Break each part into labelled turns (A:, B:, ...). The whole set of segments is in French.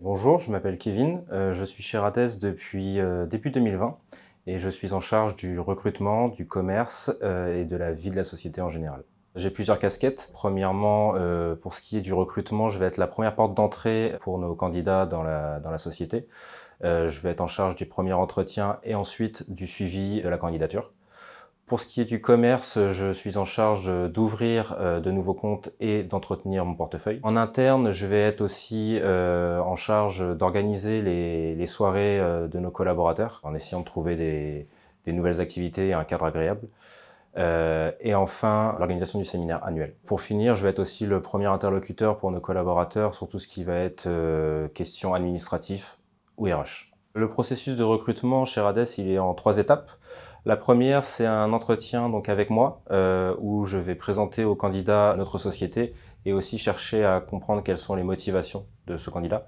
A: Bonjour, je m'appelle Kevin, euh, je suis chez Rates depuis euh, début 2020 et je suis en charge du recrutement, du commerce euh, et de la vie de la société en général. J'ai plusieurs casquettes. Premièrement, pour ce qui est du recrutement, je vais être la première porte d'entrée pour nos candidats dans la société. je vais être en charge du premier entretien et ensuite du suivi de la candidature. Pour ce qui est du commerce, je suis en charge d'ouvrir euh, de nouveaux comptes et d'entretenir mon portefeuille. En interne, je vais être aussi euh, en charge d'organiser les, soirées euh, de nos collaborateurs en essayant de trouver des, nouvelles activités et un cadre agréable. et enfin, l'organisation du séminaire annuel. Pour finir, je vais être aussi le premier interlocuteur pour nos collaborateurs sur tout ce qui va être question administratif ou RH. Le processus de recrutement chez Rades, il est en trois étapes. La première, c'est un entretien donc avec moi euh, où je vais présenter au candidat notre société et aussi chercher à comprendre quelles sont les motivations de ce candidat.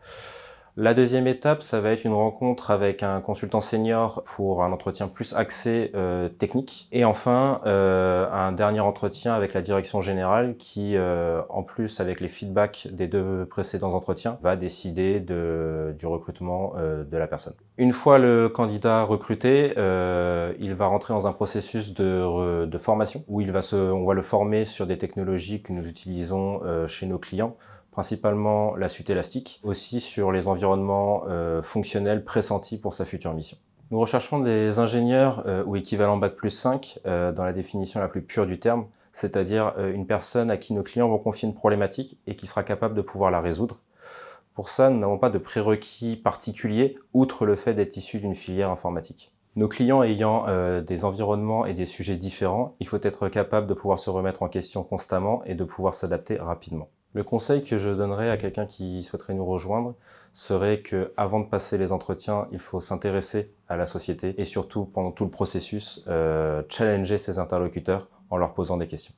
A: La deuxième étape, ça va être une rencontre avec un consultant senior pour un entretien plus axé euh, technique. Et enfin, euh, un dernier entretien avec la direction générale qui, euh, en plus avec les feedbacks des deux précédents entretiens, va décider du recrutement de la personne. Une fois le candidat recruté, il va rentrer dans un processus de, formation où il va se, on va le former sur des technologies que nous utilisons chez nos clients principalement la suite élastique, aussi sur les environnements euh, fonctionnels pressentis pour sa future mission. Nous recherchons des ingénieurs euh, ou équivalent Bac plus 5 euh, dans la définition la plus pure du terme, c'est-à-dire une personne à qui nos clients vont confier une problématique et qui sera capable de pouvoir la résoudre. Pour ça, nous n'avons pas de prérequis particuliers, outre le fait d'être issu d'une filière informatique. Nos clients ayant des environnements et des sujets différents, il faut être capable de pouvoir se remettre en question constamment et de pouvoir s'adapter rapidement. Le conseil que je donnerais à quelqu'un qui souhaiterait nous rejoindre serait que avant de passer les entretiens, il faut s'intéresser à la société et surtout pendant tout le processus, euh, challenger ses interlocuteurs en leur posant des questions.